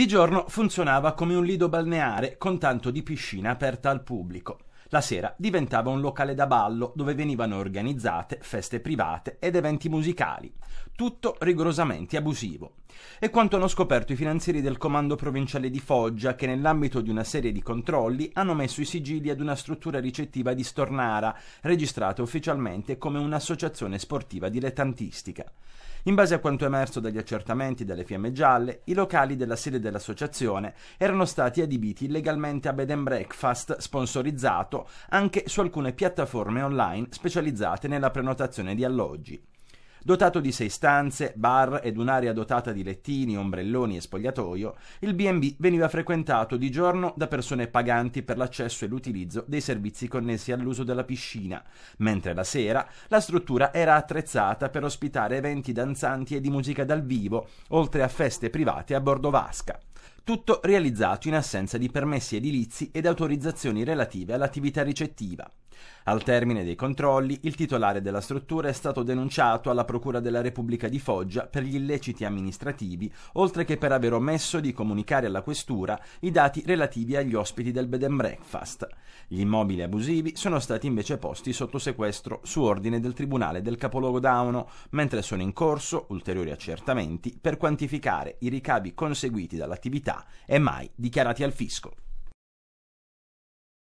Di giorno funzionava come un lido balneare con tanto di piscina aperta al pubblico. La sera diventava un locale da ballo dove venivano organizzate feste private ed eventi musicali, tutto rigorosamente abusivo. E quanto hanno scoperto i finanzieri del comando provinciale di Foggia che nell'ambito di una serie di controlli hanno messo i sigilli ad una struttura ricettiva di Stornara, registrata ufficialmente come un'associazione sportiva dilettantistica. In base a quanto emerso dagli accertamenti delle fiamme gialle, i locali della sede dell'associazione erano stati adibiti illegalmente a bed and breakfast sponsorizzato anche su alcune piattaforme online specializzate nella prenotazione di alloggi. Dotato di sei stanze, bar ed un'area dotata di lettini, ombrelloni e spogliatoio, il B&B veniva frequentato di giorno da persone paganti per l'accesso e l'utilizzo dei servizi connessi all'uso della piscina, mentre la sera la struttura era attrezzata per ospitare eventi danzanti e di musica dal vivo, oltre a feste private a bordo vasca tutto realizzato in assenza di permessi edilizi ed autorizzazioni relative all'attività ricettiva. Al termine dei controlli, il titolare della struttura è stato denunciato alla Procura della Repubblica di Foggia per gli illeciti amministrativi, oltre che per aver omesso di comunicare alla questura i dati relativi agli ospiti del bed and breakfast. Gli immobili abusivi sono stati invece posti sotto sequestro su ordine del Tribunale del Capoluogo Dauno, mentre sono in corso ulteriori accertamenti per quantificare i ricavi conseguiti dall'attività attività e mai dichiarati al fisco.